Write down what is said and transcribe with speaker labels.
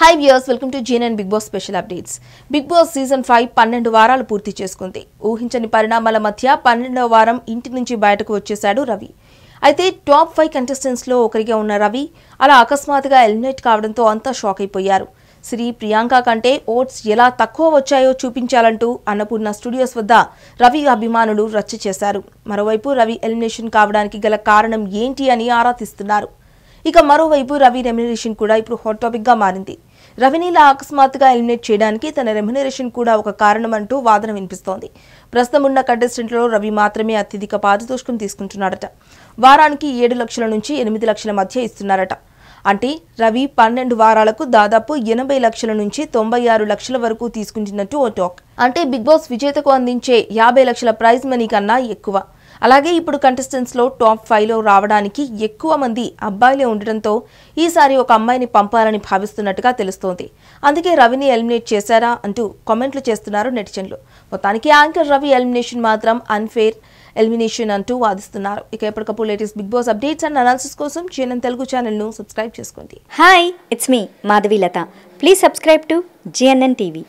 Speaker 1: high viewers welcome to and Bigg Boss special updates Bigg Boss season five పన్నెండు వారాలు పూర్తి చేసుకుంది ఊహించని పరిణామాల మధ్య పన్నెండవ వారం ఇంటి నుంచి బయటకు వచ్చేశాడు రవి అయితే టాప్ ఫైవ్ కంటెస్టెంట్స్లో ఒకరిగా ఉన్న రవి అలా అకస్మాత్తుగా ఎలిమినేట్ కావడంతో అంతా షాక్ అయిపోయారు శ్రీ ప్రియాంక కంటే ఓట్స్ ఎలా తక్కువ వచ్చాయో చూపించాలంటూ అన్నపూర్ణ స్టూడియోస్ వద్ద రవి అభిమానులు రచ్చ చేశారు మరోవైపు రవి ఎలిమినేషన్ కావడానికి గల కారణం ఏంటి అని ఆరా తీస్తున్నారు ఇక మరోవైపు రవి రెమ్యునేషన్ కూడా ఇప్పుడు హాట్ టాపిక్గా మారింది రవినీల అకస్మాత్తుగా ఎలిమినేట్ చేయడానికి తన రెమ్యునరేషన్ కూడా ఒక కారణం అంటూ వాదన వినిపిస్తోంది ప్రస్తుతం ఉన్న కంటెస్టెంట్లలో రవి మాత్రమే అత్యధిక పారితోషికం తీసుకుంటున్నాడట వారానికి ఏడు లక్షల నుంచి ఎనిమిది లక్షల మధ్య ఇస్తున్నారట అంటే రవి పన్నెండు వారాలకు దాదాపు ఎనభై లక్షల నుంచి తొంభై ఆరు లక్షల వరకు తీసుకుంటున్నట్టు ఓ టాక్ అంటే బిగ్ బాస్ విజేతకు అందించే యాభై లక్షల ప్రైజ్ మనీ కన్నా ఎక్కువ అలాగే ఇప్పుడు కంటెస్టెంట్స్లో టాప్ ఫైవ్లో రావడానికి ఎక్కువ మంది అబ్బాయిలే ఉండటంతో ఈసారి ఒక అమ్మాయిని పంపాలని భావిస్తున్నట్టుగా తెలుస్తోంది అందుకే రవిని ఎలిమినేట్ చేశారా అంటూ కామెంట్లు చేస్తున్నారు నెటిజన్లు మొత్తానికి యాంకర్ రవి ఎలిమినేషన్ మాత్రం అన్ఫేర్ ఎలిమినేషన్ అంటూ వాదిస్తున్నారు ఇక ఎప్పటికప్పుడు latest Bigg Boss updates and analysis కోసం జీఎన్ఎన్ తెలుగు ఛానల్ను సబ్స్క్రైబ్ చేసుకోండి హాయ్ ఇట్స్ మీ Madhavi Latha please subscribe to GNN TV